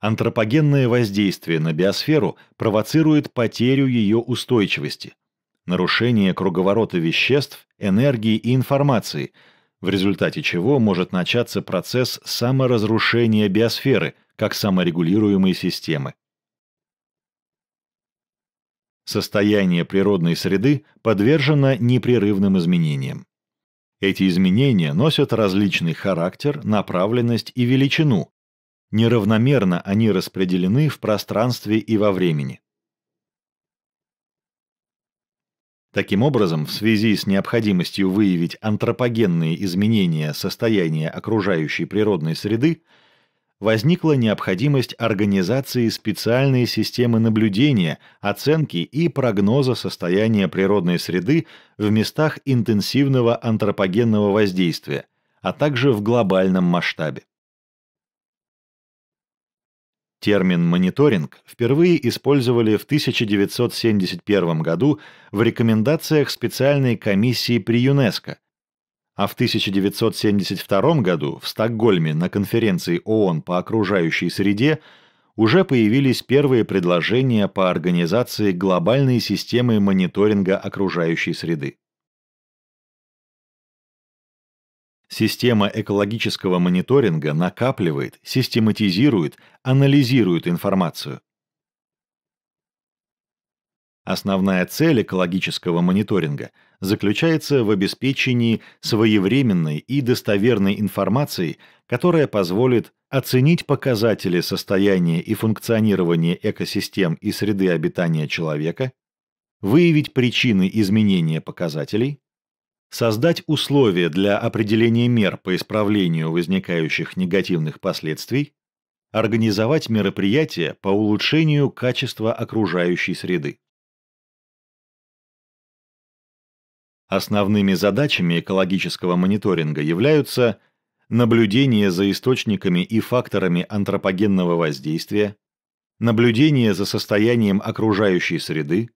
Антропогенное воздействие на биосферу провоцирует потерю ее устойчивости, нарушение круговорота веществ, энергии и информации, в результате чего может начаться процесс саморазрушения биосферы как саморегулируемой системы. Состояние природной среды подвержено непрерывным изменениям. Эти изменения носят различный характер, направленность и величину, Неравномерно они распределены в пространстве и во времени. Таким образом, в связи с необходимостью выявить антропогенные изменения состояния окружающей природной среды, возникла необходимость организации специальной системы наблюдения, оценки и прогноза состояния природной среды в местах интенсивного антропогенного воздействия, а также в глобальном масштабе. Термин «мониторинг» впервые использовали в 1971 году в рекомендациях специальной комиссии при ЮНЕСКО, а в 1972 году в Стокгольме на конференции ООН по окружающей среде уже появились первые предложения по организации глобальной системы мониторинга окружающей среды. Система экологического мониторинга накапливает, систематизирует, анализирует информацию. Основная цель экологического мониторинга заключается в обеспечении своевременной и достоверной информации, которая позволит оценить показатели состояния и функционирования экосистем и среды обитания человека, выявить причины изменения показателей, Создать условия для определения мер по исправлению возникающих негативных последствий. Организовать мероприятия по улучшению качества окружающей среды. Основными задачами экологического мониторинга являются наблюдение за источниками и факторами антропогенного воздействия, наблюдение за состоянием окружающей среды,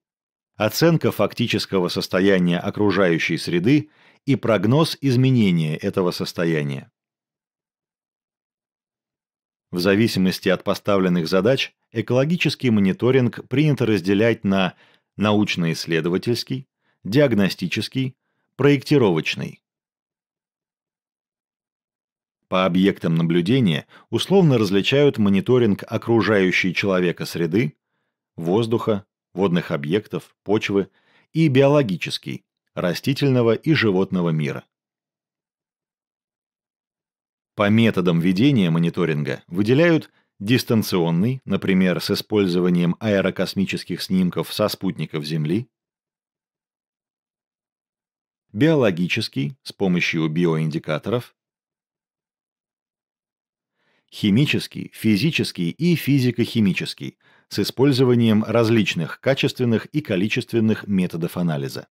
оценка фактического состояния окружающей среды и прогноз изменения этого состояния. В зависимости от поставленных задач экологический мониторинг принято разделять на научно-исследовательский, диагностический, проектировочный. По объектам наблюдения условно различают мониторинг окружающей человека среды, воздуха, водных объектов, почвы и биологический, растительного и животного мира. По методам ведения мониторинга выделяют дистанционный, например, с использованием аэрокосмических снимков со спутников Земли, биологический, с помощью биоиндикаторов, химический, физический и физико-химический, с использованием различных качественных и количественных методов анализа.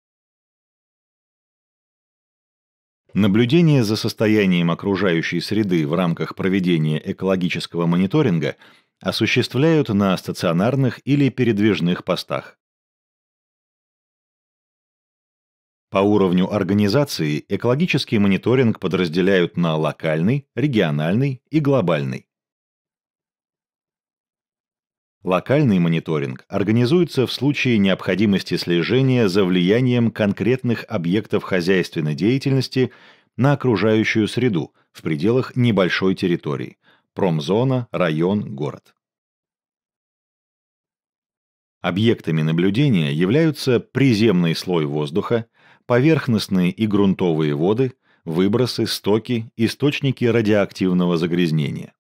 Наблюдение за состоянием окружающей среды в рамках проведения экологического мониторинга осуществляют на стационарных или передвижных постах. По уровню организации экологический мониторинг подразделяют на локальный, региональный и глобальный. Локальный мониторинг организуется в случае необходимости слежения за влиянием конкретных объектов хозяйственной деятельности на окружающую среду в пределах небольшой территории – промзона, район, город. Объектами наблюдения являются приземный слой воздуха, поверхностные и грунтовые воды, выбросы, стоки, источники радиоактивного загрязнения.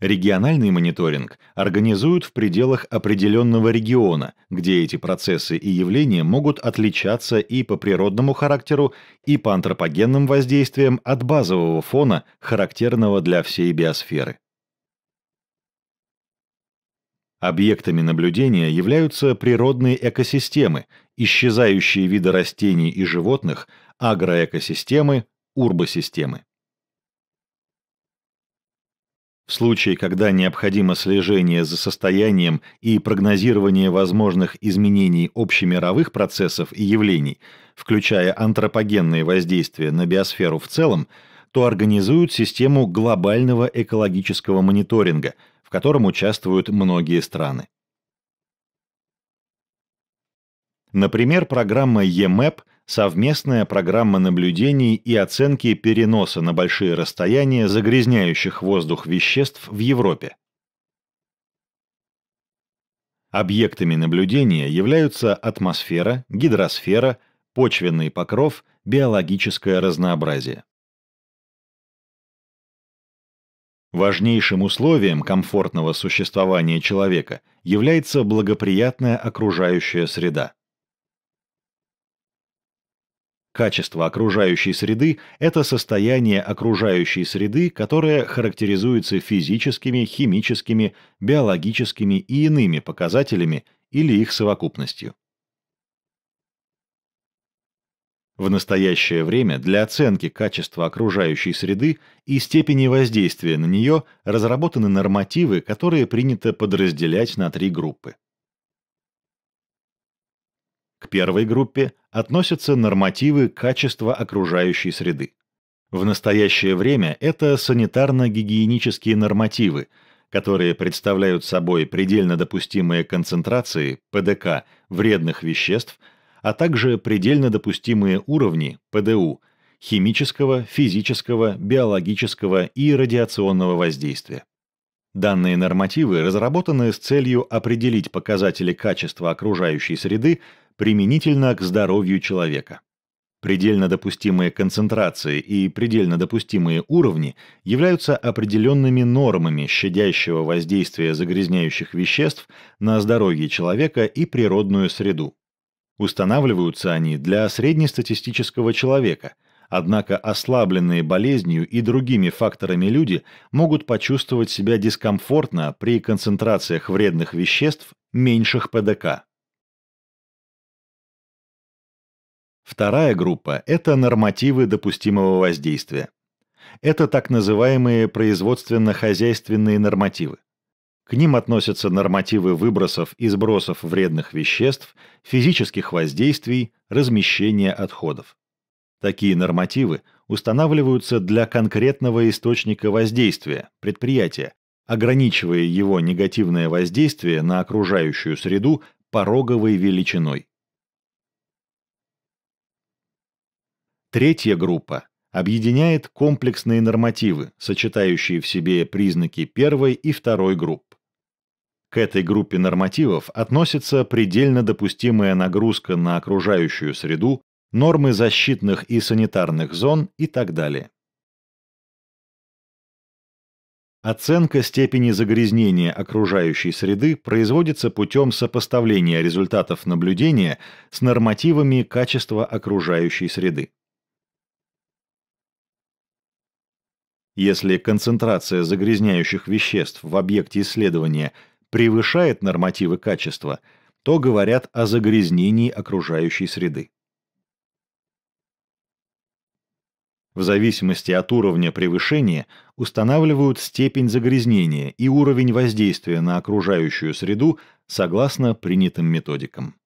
Региональный мониторинг организуют в пределах определенного региона, где эти процессы и явления могут отличаться и по природному характеру, и по антропогенным воздействиям от базового фона, характерного для всей биосферы. Объектами наблюдения являются природные экосистемы, исчезающие виды растений и животных, агроэкосистемы, урбосистемы. В случае, когда необходимо слежение за состоянием и прогнозирование возможных изменений общемировых процессов и явлений, включая антропогенные воздействия на биосферу в целом, то организуют систему глобального экологического мониторинга, в котором участвуют многие страны. Например, программа EMAP – совместная программа наблюдений и оценки переноса на большие расстояния загрязняющих воздух веществ в Европе. Объектами наблюдения являются атмосфера, гидросфера, почвенный покров, биологическое разнообразие. Важнейшим условием комфортного существования человека является благоприятная окружающая среда. Качество окружающей среды – это состояние окружающей среды, которое характеризуется физическими, химическими, биологическими и иными показателями или их совокупностью. В настоящее время для оценки качества окружающей среды и степени воздействия на нее разработаны нормативы, которые принято подразделять на три группы. К первой группе относятся нормативы качества окружающей среды. В настоящее время это санитарно-гигиенические нормативы, которые представляют собой предельно допустимые концентрации ПДК вредных веществ – а также предельно допустимые уровни ПДУ химического, физического, биологического и радиационного воздействия. Данные нормативы разработаны с целью определить показатели качества окружающей среды применительно к здоровью человека. Предельно допустимые концентрации и предельно допустимые уровни являются определенными нормами щадящего воздействия загрязняющих веществ на здоровье человека и природную среду. Устанавливаются они для среднестатистического человека, однако ослабленные болезнью и другими факторами люди могут почувствовать себя дискомфортно при концентрациях вредных веществ меньших ПДК. Вторая группа – это нормативы допустимого воздействия. Это так называемые производственно-хозяйственные нормативы. К ним относятся нормативы выбросов и сбросов вредных веществ, физических воздействий, размещения отходов. Такие нормативы устанавливаются для конкретного источника воздействия, предприятия, ограничивая его негативное воздействие на окружающую среду пороговой величиной. Третья группа объединяет комплексные нормативы, сочетающие в себе признаки первой и второй групп. К этой группе нормативов относится предельно допустимая нагрузка на окружающую среду, нормы защитных и санитарных зон и так далее. Оценка степени загрязнения окружающей среды производится путем сопоставления результатов наблюдения с нормативами качества окружающей среды. Если концентрация загрязняющих веществ в объекте исследования превышает нормативы качества, то говорят о загрязнении окружающей среды. В зависимости от уровня превышения устанавливают степень загрязнения и уровень воздействия на окружающую среду согласно принятым методикам.